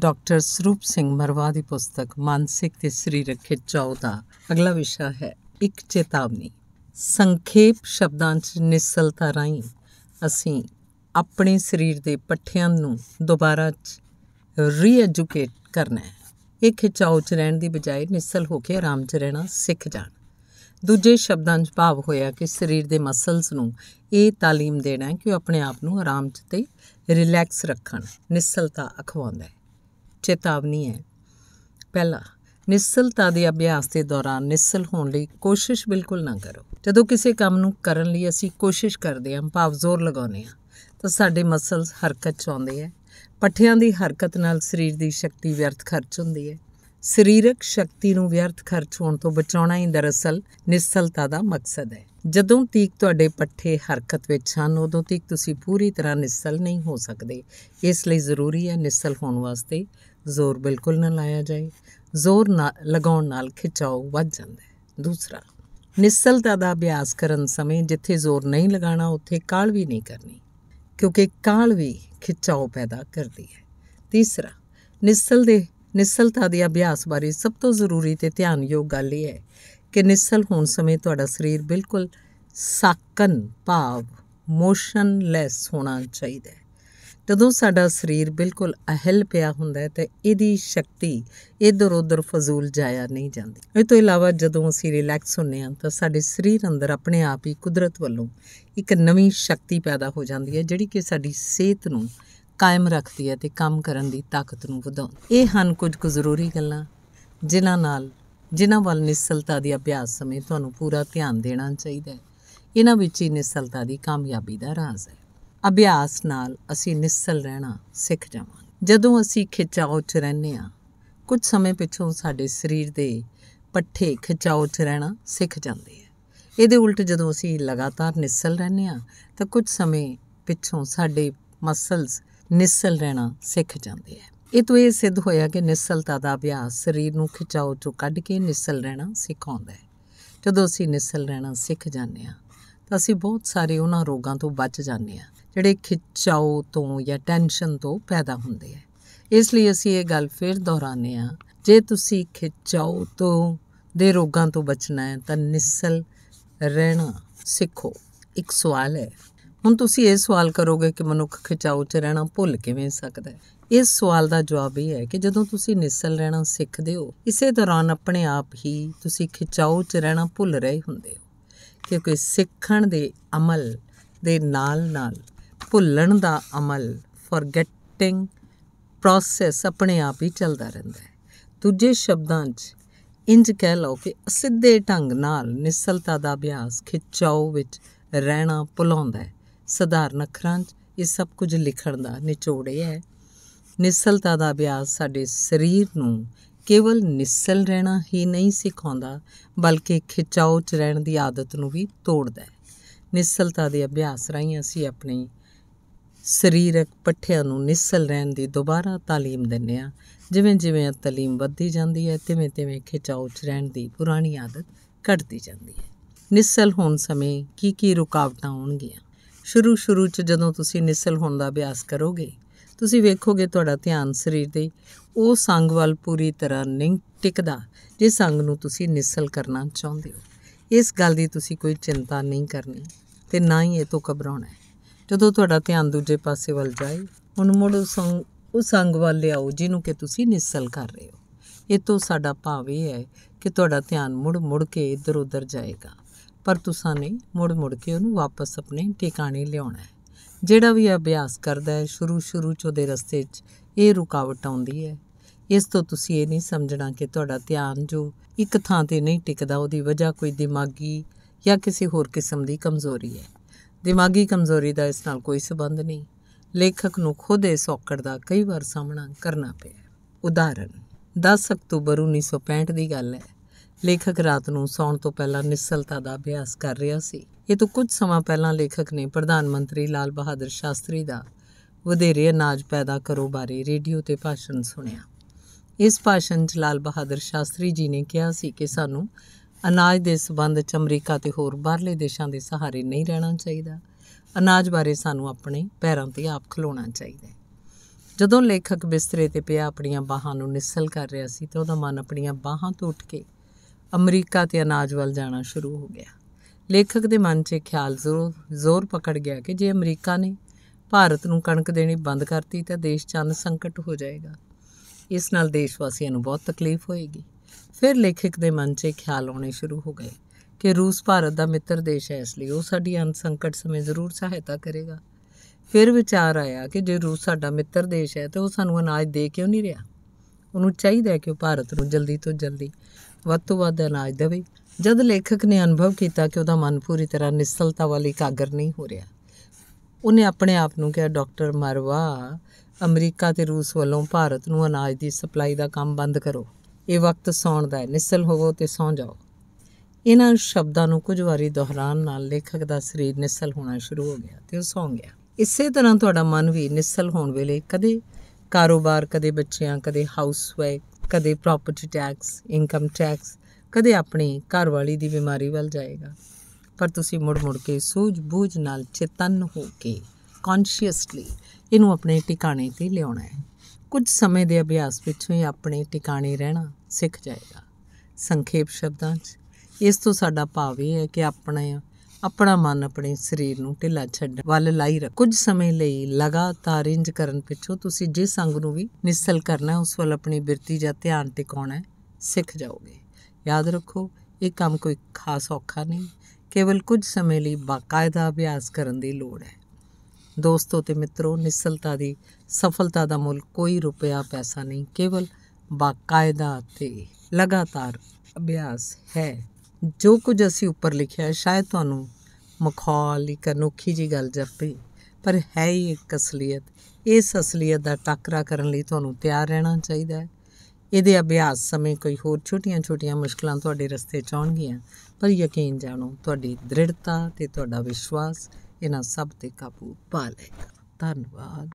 doctor ਸਰੂਪ ਸਿੰਘ ਮਰਵਾ ਦੀ ਪੁਸਤਕ ਮਾਨਸਿਕ ਤੇ ਸਰੀਰਕ ਖਿਚਾਓ ਦਾ ਅਗਲਾ ਵਿਸ਼ਾ ਹੈ ਇੱਕ ਚੇਤਾਵਨੀ ਸੰਖੇਪ ਸ਼ਬਦਾਂ 'ਚ ਨਿਸਲਤਾ ਰਾਈ ਅਸੀਂ ਆਪਣੇ ਸਰੀਰ ਦੇ ਪੱਠਿਆਂ ਨੂੰ ਦੁਬਾਰਾ ਰੀਐਜੂਕੇਟ ਕਰਨਾ ਹੈ ਇਹ ਖਿਚਾਓ 'ਚ ਰਹਿਣ ਦੀ ਬਜਾਏ ਨਿਸਲ ਹੋ ਕੇ ਆਰਾਮ 'ਚ ਰਹਿਣਾ ਸਿੱਖ ਜਾਣ ਦੂਜੇ ਸ਼ਬਦਾਂ 'ਚ ਭਾਵ ਹੋਇਆ ਕਿ ਸਰੀਰ ਦੇ ਮਸਲਸ ਨੂੰ ਇਹ ਤਾਲੀਮ ਦੇਣਾ ਕਿ ਉਹ ਆਪਣੇ ਆਪ ਨੂੰ ਆਰਾਮ 'ਚ ਤੇ ਰਿਲੈਕਸ ਰੱਖਣ ਨਿਸਲਤਾ ਅਖਵਾਉਂਦਾ ਹੈ ਚੇਤਾਵਨੀ ਹੈ ਪਹਿਲਾ ਨਿਸਲਤਾ ਦੇ ਅਭਿਆਸ ਦੇ ਦੌਰਾਨ ਨਿਸਲ ਹੋਣ ਲਈ ਕੋਸ਼ਿਸ਼ ਬਿਲਕੁਲ ਨਾ ਕਰੋ ਜਦੋਂ ਕਿਸੇ ਕੰਮ ਨੂੰ ਕਰਨ ਲਈ ਅਸੀਂ ਕੋਸ਼ਿਸ਼ ਕਰਦੇ ਹਾਂ ਭਾਵ ਜ਼ੋਰ ਲਗਾਉਂਦੇ ਹਾਂ ਤਾਂ ਸਾਡੇ ਮਸਲਸ ਹਰਕਤ ਚ ਆਉਂਦੇ ਹੈ ਪੱਠਿਆਂ ਦੀ ਹਰਕਤ ਨਾਲ ਸਰੀਰ ਦੀ ਸ਼ਕਤੀ ਵਿਅਰਥ ਖਰਚ ਹੁੰਦੀ ਹੈ ਸਰੀਰਕ ਸ਼ਕਤੀ ਨੂੰ ਵਿਅਰਥ ਖਰਚ ਹੋਣ ਤੋਂ ਬਚਾਉਣਾ ਹੀ ਦਰਅਸਲ ਨਿਸਲਤਾ ਦਾ ਮਕਸਦ ਹੈ ਜਦੋਂ ਤੀਕ ਤੁਹਾਡੇ ਪੱਠੇ ਹਰਕਤ ਵਿੱਚ ਹਨ ਉਦੋਂ ਤੀਕ ਤੁਸੀਂ ਪੂਰੀ ਤਰ੍ਹਾਂ ਨਿਸਲ ਨਹੀਂ ਹੋ ਸਕਦੇ ਇਸ ਲਈ ਜ਼ਰੂਰੀ ਹੈ ਨਿਸਲ ਹੋਣ ਵਾਸਤੇ ਜ਼ੋਰ ਬਿਲਕੁਲ ਨਾ ਲਾਇਆ ਜਾਏ ਜ਼ੋਰ ਲਗਾਉਣ ਨਾਲ ਖਿਚਾਓ ਵੱਧ ਜਾਂਦਾ ਹੈ ਦੂਸਰਾ ਨਿਸਲਤਾ ਦਾ ਅਭਿਆਸ ਕਰਨ ਸਮੇਂ ਜਿੱਥੇ ਜ਼ੋਰ ਨਹੀਂ ਲਗਾਣਾ ਉੱਥੇ ਕਾਲ ਵੀ ਨਹੀਂ ਕਰਨੀ ਕਿਉਂਕਿ ਕਾਲ ਵੀ ਖਿਚਾਓ ਪੈਦਾ ਕਰਦੀ ਹੈ ਤੀਸਰਾ ਨਿਸਲ ਦੇ ਨਿਸਲਤਾ ਦੇ ਅਭਿਆਸ ਬਾਰੇ ਸਭ ਤੋਂ ਜ਼ਰੂਰੀ ਤੇ ਧਿਆਨਯੋਗ ਗੱਲ ਇਹ ਹੈ ਕਿ ਨਿਸਲ ਹੋਣ ਸਮੇਂ ਤੁਹਾਡਾ ਸਰੀਰ ਬਿਲਕੁਲ ਸਾਕਨ ਭਾਵ ਮੋਸ਼ਨਲੈਸ ਹੋਣਾ ਚਾਹੀਦਾ ਹੈ ਜਦੋਂ ਸਾਡਾ ਸਰੀਰ ਬਿਲਕੁਲ ਅਹਲ ਪਿਆ ਹੁੰਦਾ ਹੈ ਤੇ ਇਹਦੀ ਸ਼ਕਤੀ ਇਧਰ ਉਧਰ ਫਜ਼ੂਲ ਜਾਇਆ ਨਹੀਂ ਜਾਂਦੀ ਇਹ ਤੋਂ ਇਲਾਵਾ ਜਦੋਂ ਅਸੀਂ ਰਿਲੈਕਸ ਹੁੰਨੇ ਆ ਤਾਂ ਸਾਡੇ ਸਰੀਰ ਅੰਦਰ ਆਪਣੇ ਆਪ ਹੀ ਕੁਦਰਤ ਵੱਲੋਂ ਇੱਕ ਨਵੀਂ ਸ਼ਕਤੀ ਪੈਦਾ ਹੋ ਜਾਂਦੀ ਹੈ ਜਿਹੜੀ ਕਿ ਸਾਡੀ ਸਿਹਤ ਨੂੰ ਕਾਇਮ ਰੱਖਦੀ ਹੈ ਤੇ ਕੰਮ ਕਰਨ ਦੀ ਤਾਕਤ ਨੂੰ ਵਧਾਉਂਦੀ ਇਹ ਹਨ ਕੁਝ ਕੁ ਜ਼ਰੂਰੀ ਗੱਲਾਂ ਜਿਨ੍ਹਾਂ ਨਾਲ ਜਿਨ੍ਹਾਂ ਵੱਲ ਨਿਸਲਤਾ ਦੀ ਅਭਿਆਸ ਸਮੇਂ ਤੁਹਾਨੂੰ ਪੂਰਾ ਧਿਆਨ ਦੇਣਾ ਚਾਹੀਦਾ ਹੈ ਇਹਨਾਂ ਵਿੱਚ ਹੀ ਨਿਸਲਤਾ ਦੀ ਕਾਮਯਾਬੀ ਦਾ ਰਾਜ਼ ਹੈ ਅਭਿਆਸ ਨਾਲ ਅਸੀਂ ਨਿਸਲ ਰਹਿਣਾ ਸਿੱਖ ਜਾਵਾਂਗੇ ਜਦੋਂ ਅਸੀਂ ਖਿਚਾਓ 'ਚ ਰਹਿੰਦੇ ਆ ਕੁਝ ਸਮੇਂ ਪਿੱਛੋਂ ਸਾਡੇ ਸਰੀਰ ਦੇ ਪੱਠੇ ਖਿਚਾਓ 'ਚ ਰਹਿਣਾ ਸਿੱਖ ਜਾਂਦੇ ਆ ਇਹਦੇ ਉਲਟ ਜਦੋਂ ਅਸੀਂ ਲਗਾਤਾਰ ਨਿਸਲ ਰਹਿੰਦੇ ਆ ਤਾਂ ਕੁਝ ਸਮੇਂ ਪਿੱਛੋਂ ਸਾਡੇ ਮਸਲਸ ਨਿਸਲ ਰਹਿਣਾ ਸਿੱਖ ਜਾਂਦੇ ਆ ਇਹ ਤੋਂ ਇਹ ਸਿੱਧ ਹੋਇਆ ਕਿ ਨਿਸਲਤਾ ਦਾ ਅਭਿਆਸ ਸਰੀਰ ਨੂੰ ਖਿਚਾਓ 'ਚੋਂ ਕੱਢ ਕੇ ਨਿਸਲ ਰਹਿਣਾ ਸਿਖਾਉਂਦਾ ਹੈ ਜਦੋਂ ਅਸੀਂ ਨਿਸਲ ਰਹਿਣਾ ਸਿੱਖ ਜਾਂਦੇ ਆ ਤਾਂ ਅਸੀਂ ਬਹੁਤ ਸਾਰੇ ਉਹਨਾਂ ਰੋਗਾਂ ਤੋਂ ਬਚ ਜਾਂਦੇ ਆ ਜਿਹੜੇ ਖਿਚਾਓ ਤੋਂ ਜਾਂ ਟੈਨਸ਼ਨ ਤੋਂ ਪੈਦਾ ਹੁੰਦੇ ਆ ਇਸ ਲਈ ਅਸੀਂ ਇਹ ਗੱਲ ਫਿਰ ਦੁਹਰਾਨੇ ਆ ਜੇ ਤੁਸੀਂ ਖਿਚਾਓ ਤੋਂ ਦੇ ਰੋਗਾਂ ਤੋਂ ਬਚਣਾ ਹੈ ਤਾਂ ਨਿਸਲ ਰਹਿਣਾ ਸਿੱਖੋ ਇੱਕ ਸਵਾਲ ਹੈ ਹੁਣ ਤੁਸੀਂ ਇਹ ਸਵਾਲ ਕਰੋਗੇ ਕਿ ਮਨੁੱਖ ਖਿਚਾਓ 'ਚ ਰਹਿਣਾ ਭੁੱਲ ਕਿਵੇਂ ਸਕਦਾ ਹੈ ਇਸ ਸਵਾਲ ਦਾ ਜਵਾਬ ਇਹ ਹੈ ਕਿ ਜਦੋਂ ਤੁਸੀਂ ਨਿਸਲ ਰਹਿਣਾ ਸਿੱਖਦੇ ਹੋ ਇਸੇ ਦੌਰਾਨ ਆਪਣੇ ਆਪ ਹੀ ਤੁਸੀਂ ਖਿਚਾਓ 'ਚ ਰਹਿਣਾ ਭੁੱਲ ਰਹੇ ਹੁੰਦੇ ਹੋ ਕਿਉਂਕਿ ਸਿੱਖਣ ਦੇ ਅਮਲ ਦੇ ਨਾਲ-ਨਾਲ ਭੁੱਲਣ ਦਾ ਅਮਲ ਫੋਰਗੇਟਿੰਗ ਪ੍ਰੋਸੈਸ ਆਪਣੇ ਆਪ ਹੀ ਚੱਲਦਾ ਰਹਿੰਦਾ ਹੈ ਦੂਜੇ ਸ਼ਬਦਾਂ 'ਚ ਇੰਜ ਕਹਿ ਲਓ ਕਿ ਸਿੱਧੇ ਢੰਗ ਨਾਲ ਨਿਸਲਤਾ ਦਾ ਅਭਿਆਸ ਖਿਚਾਓ ਵਿੱਚ ਰਹਿਣਾ ਭੁਲਾਉਂਦਾ ਹੈ ਸਧਾਰਨ ਅੱਖਰਾਂ 'ਚ ਇਹ ਸਭ ਕੁਝ ਲਿਖਣ ਦਾ ਨਿਚੋੜ ਹੈ ਨਿਸਲਤਾ ਦਾ ਅਭਿਆਸ ਸਾਡੇ ਸਰੀਰ ਨੂੰ ਕੇਵਲ ਨਿਸਲ ਰਹਿਣਾ ਹੀ ਨਹੀਂ ਸਿਖਾਉਂਦਾ ਬਲਕਿ ਖਿਚਾਓ 'ਚ ਰਹਿਣ ਦੀ ਆਦਤ ਨੂੰ ਵੀ ਤੋੜਦਾ ਹੈ ਨਿਸਲਤਾ ਦੇ ਅਭਿਆਸ ਰਾਹੀਂ ਅਸੀਂ ਆਪਣੀ ਸਰੀਰਕ ਪੱਠਿਆਂ ਨੂੰ ਨਿਸਲ ਰਹਿਣ ਦੀ ਦੁਬਾਰਾ تعلیم ਦਿੰਨੇ ਆ ਜਿਵੇਂ ਜਿਵੇਂ تعلیم ਵੱਧਦੀ ਜਾਂਦੀ ਹੈ ਤਿਵੇਂ ਤਿਵੇਂ ਖਿਚਾਓ ਚ ਰਹਿਣ ਦੀ ਪੁਰਾਣੀ ਆਦਤ ਘਟਦੀ ਜਾਂਦੀ ਹੈ ਨਿਸਲ ਹੋਣ ਸਮੇਂ ਕੀ ਕੀ ਰੁਕਾਵਟਾਂ ਆਉਣਗੀਆਂ ਸ਼ੁਰੂ ਸ਼ੁਰੂ ਚ ਜਦੋਂ ਤੁਸੀਂ ਨਿਸਲ ਹੋਣ ਦਾ ਅਭਿਆਸ ਕਰੋਗੇ ਤੁਸੀਂ ਵੇਖੋਗੇ ਤੁਹਾਡਾ ਧਿਆਨ ਸਰੀਰ ਦੇ ਉਹ ਸੰਗ ਵੱਲ ਪੂਰੀ ਤਰ੍ਹਾਂ ਨਹੀਂ ਟਿਕਦਾ ਜਿਸ ਸੰਗ ਨੂੰ ਤੁਸੀਂ ਨਿਸਲ ਕਰਨਾ ਚਾਹੁੰਦੇ ਹੋ ਇਸ ਗੱਲ ਦੀ ਤੁਸੀਂ ਕੋਈ ਚਿੰਤਾ ਨਹੀਂ ਕਰਨੀ ਤੇ ਨਾ ਹੀ ਇਹ ਤੋਂ ਘਬਰਾਉਣਾ ਜਦੋਂ ਤੁਹਾਡਾ ਧਿਆਨ ਦੂਜੇ ਪਾਸੇ ਵੱਲ ਜਾਏ ਹੁਣ ਮੁੜ ਉਸ ਉਸ ਅੰਗ ਵੱਲ ਲਿਆਓ ਜਿਹਨੂੰ ਕਿ ਤੁਸੀਂ ਨਿਸਲ ਕਰ ਰਹੇ ਹੋ ਇਹ ਤੋਂ ਸਾਡਾ ਭਾਵ ਇਹ ਹੈ ਕਿ ਤੁਹਾਡਾ ਧਿਆਨ ਮੁੜ ਮੁੜ ਕੇ ਇੱਧਰ ਉੱਧਰ ਜਾਏਗਾ ਪਰ ਤੁਸੀਂ ਨੇ ਮੁੜ ਮੁੜ ਕੇ ਉਹਨੂੰ ਵਾਪਸ ਆਪਣੇ ਟਿਕਾਣੇ ਲਿਆਉਣਾ ਹੈ ਜਿਹੜਾ ਵੀ ਅਭਿਆਸ ਕਰਦਾ ਹੈ ਸ਼ੁਰੂ ਸ਼ੁਰੂ ਚ ਉਹਦੇ ਰਸਤੇ 'ਚ ਇਹ ਰੁਕਾਵਟ ਆਉਂਦੀ ਹੈ ਇਸ ਤੋਂ ਤੁਸੀਂ ਇਹ ਨਹੀਂ ਸਮਝਣਾ ਕਿ ਤੁਹਾਡਾ ਧਿਆਨ ਜੋ ਇੱਕ ਥਾਂ ਤੇ ਨਹੀਂ ਟਿਕਦਾ ਉਹਦੀ ਵਜ੍ਹਾ ਕੋਈ ਦਿਮਾਗੀ ਜਾਂ ਕਿਸੇ ਹੋਰ ਕਿਸਮ ਦੀ ਕਮਜ਼ੋਰੀ ਹੈ ਦਿਮਾਗੀ ਕਮਜ਼ੋਰੀ ਦਾ ਇਸ ਨਾਲ ਕੋਈ ਸਬੰਧ ਨਹੀਂ ਲੇਖਕ ਨੂੰ ਖੁਦ ਇਸ ਔਕੜ ਦਾ ਕਈ ਵਾਰ ਸਾਹਮਣਾ ਕਰਨਾ ਪਿਆ ਉਦਾਹਰਨ 10 ਅਕਤੂਬਰ 1965 ਦੀ ਗੱਲ ਹੈ ਲੇਖਕ ਰਾਤ ਨੂੰ ਸੌਣ ਤੋਂ ਪਹਿਲਾਂ ਨਿਸਲਤਾ ਦਾ ਅਭਿਆਸ ਕਰ ਰਿਹਾ ਸੀ ਇਹ ਤੋਂ ਕੁਝ ਸਮਾਂ ਪਹਿਲਾਂ ਲੇਖਕ ਨੇ ਪ੍ਰਧਾਨ ਮੰਤਰੀ ਲਾਲ ਬਹਾਦਰ ਸ਼ਾਸਤਰੀ ਦਾ ਵਧੇਰੇ ਅਨਾਜ ਪੈਦਾ ਕਰੋ ਬਾਰੇ ਰੇਡੀਓ ਤੇ ਭਾਸ਼ਣ ਸੁਣਿਆ ਇਸ ਭਾਸ਼ਣ 'ਚ ਲਾਲ ਬਹਾਦਰ ਸ਼ਾਸਤਰੀ ਜੀ ਨੇ ਕਿਹਾ ਸੀ ਕਿ ਸਾਨੂੰ ਅਨਾਜ ਦੇ ਸਬੰਧ 'ਚ ਅਮਰੀਕਾ ਤੇ ਹੋਰ ਬਾਹਰਲੇ ਦੇਸ਼ਾਂ ਦੇ ਸਹਾਰੇ ਨਹੀਂ ਰਹਿਣਾ ਚਾਹੀਦਾ ਅਨਾਜ ਬਾਰੇ ਸਾਨੂੰ ਆਪਣੇ ਪੈਰਾਂ ਤੇ ਆਪ ਖਲੋਣਾ ਚਾਹੀਦਾ ਹੈ ਜਦੋਂ ਲੇਖਕ ਬਿਸਤਰੇ ਤੇ ਪਿਆ ਆਪਣੀਆਂ ਬਾਹਾਂ ਨੂੰ ਨਿਸਲ ਕਰ ਰਿਹਾ ਸੀ ਤਾਂ ਉਹਦਾ ਮਨ ਆਪਣੀਆਂ ਬਾਹਾਂ ਤੋਂ ਉੱਠ ਕੇ ਅਮਰੀਕਾ ਤੇ ਅਨਾਜ ਵੱਲ ਜਾਣਾ ਸ਼ੁਰੂ ਹੋ ਗਿਆ ਲੇਖਕ ਦੇ ਮਨ 'ਚ ਖਿਆਲ ਜ਼ੋਰ ਜ਼ੋਰ ਪਕੜ ਗਿਆ ਕਿ ਜੇ ਅਮਰੀਕਾ ਨੇ ਭਾਰਤ ਨੂੰ ਕਣਕ ਦੇਣੀ ਬੰਦ ਕਰਤੀ ਤਾਂ ਦੇਸ਼ ਚੰਨ ਸੰਕਟ ਹੋ ਜਾਏਗਾ ਇਸ ਨਾਲ ਦੇਸ਼ ਵਾਸੀਆਂ ਨੂੰ ਬਹੁਤ ਤਕਲੀਫ ਹੋਏਗੀ ਫਿਰ ਲੇਖਕ ਦੇ ਮਨ 'ਚ ਖਿਆਲ ਆਉਣੇ ਸ਼ੁਰੂ ਹੋ ਗਏ ਕਿ ਰੂਸ ਭਾਰਤ ਦਾ ਮਿੱਤਰ ਦੇਸ਼ ਹੈ ਇਸ ਲਈ ਉਹ ਸਾਡੀ ਅੰਤ ਸੰਕਟ ਸਮੇਂ ਜ਼ਰੂਰ ਸਹਾਇਤਾ ਕਰੇਗਾ ਫਿਰ ਵਿਚਾਰ ਆਇਆ ਕਿ ਜੇ ਰੂਸ ਸਾਡਾ ਮਿੱਤਰ ਦੇਸ਼ ਹੈ ਤੇ ਉਹ ਸਾਨੂੰ ਅਨਾਜ ਦੇ ਕਿਉਂ ਨਹੀਂ ਰਿਹਾ ਉਹਨੂੰ ਚਾਹੀਦਾ ਕਿ ਉਹ ਭਾਰਤ ਨੂੰ ਜਲਦੀ ਤੋਂ ਜਲਦੀ ਵੱਧ ਤੋਂ ਵੱਧ ਅਨਾਜ ਦੇਵੇ ਜਦ ਲੇਖਕ ਨੇ ਅਨੁਭਵ ਕੀਤਾ ਕਿ ਉਹਦਾ ਮਨ ਪੂਰੀ ਤਰ੍ਹਾਂ ਨਿਸਲਤਾ ਵਾਲੀ ਕਾਗਰ ਨਹੀਂ ਹੋ ਰਿਹਾ ਉਹਨੇ ਆਪਣੇ ਆਪ ਨੂੰ ਕਿਹਾ ਡਾਕਟਰ ਮਰਵਾ ਅਮਰੀਕਾ ਤੇ ਰੂਸ ਵੱਲੋਂ ਭਾਰਤ ਨੂੰ ਅਨਾਜ ਦੀ ਸਪਲਾਈ ਦਾ ਕੰਮ ਬੰਦ ਕਰੋ ਇਹ ਵਕਤ ਸੌਣ ਦਾ ਹੈ ਨਿਸਲ ਹੋਵੋ ਤੇ ਸੌ ਜਾਓ ਇਹਨਾਂ ਸ਼ਬਦਾਂ ਨੂੰ ਕੁਝ ਵਾਰੀ ਦੁਹਰਾਉਣ ਨਾਲ ਲੇਖਕ ਦਾ ਸਰੀਰ ਨਿਸਲ ਹੋਣਾ ਸ਼ੁਰੂ ਹੋ ਗਿਆ ਤੇ ਉਹ ਸੌ ਗਿਆ ਇਸੇ ਤਰ੍ਹਾਂ ਤੁਹਾਡਾ ਮਨ ਵੀ ਨਿਸਲ ਹੋਣ ਵੇਲੇ ਕਦੇ ਕਾਰੋਬਾਰ ਕਦੇ ਬੱਚਿਆਂ ਕਦੇ ਹਾਊਸ ਵਾਈਫ ਕਦੇ ਪ੍ਰਾਪਰਟੀ ਟੈਕਸ ਇਨਕਮ ਟੈਕਸ ਕਦੇ ਆਪਣੀ ਘਰਵਾਲੀ ਦੀ ਬਿਮਾਰੀ ਵੱਲ ਜਾਏਗਾ ਪਰ ਤੁਸੀਂ ਮੁੜ-ਮੁੜ ਕੇ ਸੂਝ-ਬੂਝ ਨਾਲ ਚੇਤਨ ਹੋ ਕੇ ਕੌਨਸ਼ੀਅਸਲੀ ਇਹਨੂੰ ਆਪਣੇ ਟਿਕਾਣੇ ਤੇ ਲਿਆਉਣਾ ਹੈ ਕੁਝ ਸਮੇਂ ਦੇ ਅਭਿਆਸ ਵਿੱਚੋਂ ਹੀ ਆਪਣੇ ਟਿਕਾਣੇ ਰਹਿਣਾ ਸਿੱਖ ਜਾਏਗਾ ਸੰਖੇਪ ਸ਼ਬਦਾਂ 'ਚ ਇਸ ਤੋਂ ਸਾਡਾ ਭਾਵ ਇਹ ਹੈ ਕਿ ਆਪਣਾ ਆਪਣਾ ਮਨ ਆਪਣੇ ਸਰੀਰ ਨੂੰ ਢਿੱਲਾ ਛੱਡਣ ਵੱਲ ਲਾਈ ਰੱਖ ਕੁਝ ਸਮੇਂ ਲਈ ਲਗਾਤਾਰ ਇੰਜ ਕਰਨ ਪਿੱਛੋਂ ਤੁਸੀਂ ਜਿਸ ਅੰਗ ਨੂੰ ਵੀ ਨਿਸਲ ਕਰਨਾ ਉਸ ਵੱਲ ਆਪਣੀ ਬਿਰਤੀ ਜਾਂ ਧਿਆਨ ਟਿਕਾਉਣਾ ਸਿੱਖ ਜਾਓਗੇ ਯਾਦ ਰੱਖੋ ਇਹ ਕੰਮ ਕੋਈ ਖਾਸ ਔਖਾ ਨਹੀਂ ਕੇਵਲ ਕੁਝ ਸਮੇਂ ਲਈ ਬਾਕਾਇਦਾ ਅਭਿਆਸ ਕਰਨ ਦੀ ਲੋੜ ਹੈ ਦੋਸਤੋ ਤੇ ਮਿੱਤਰੋ ਨਿਸਲਤਾ ਦੀ ਸਫਲਤਾ ਦਾ ਮੁੱਲ ਕੋਈ ਰੁਪਿਆ ਪੈਸਾ ਨਹੀਂ ਕੇਵਲ ਬਾਕਾਇਦਾ ਤੇ ਲਗਾਤਾਰ ਅਭਿਆਸ ਹੈ ਜੋ ਕੁਝ ਅਸੀਂ ਉੱਪਰ ਲਿਖਿਆ ਹੈ ਸ਼ਾਇਦ ਤੁਹਾਨੂੰ ਮਖੌਲ ਇੱਕ ਅਨੋਖੀ ਜੀ ਗੱਲ ਜਾਪੇ ਪਰ ਹੈ ਹੀ ਇੱਕ ਅਸਲੀਅਤ ਇਸ ਅਸਲੀਅਤ ਦਾ ਟੱਕਰਾ ਕਰਨ ਲਈ ਤੁਹਾਨੂੰ ਤਿਆਰ ਰਹਿਣਾ ਚਾਹੀਦਾ ਹੈ ਇਹਦੇ ਅਭਿਆਸ ਸਮੇਂ ਕੋਈ ਹੋਰ ਛੋਟੀਆਂ-ਛੋਟੀਆਂ ਮੁਸ਼ਕਲਾਂ ਤੁਹਾਡੇ ਰਸਤੇ 'ਚ ਆਉਣਗੀਆਂ ਪਰ ਯਕੀਨ ਜਾਣੋ ਤੁਹਾਡੀ ਦ੍ਰਿੜਤਾ ਤੇ ਤੁਹਾਡਾ ਵਿਸ਼ਵਾਸ ਇਹਨਾਂ ਸਭ ਤੇ ਕਾਬੂ ਪਾ ਲਏਗਾ ਧੰਨਵਾਦ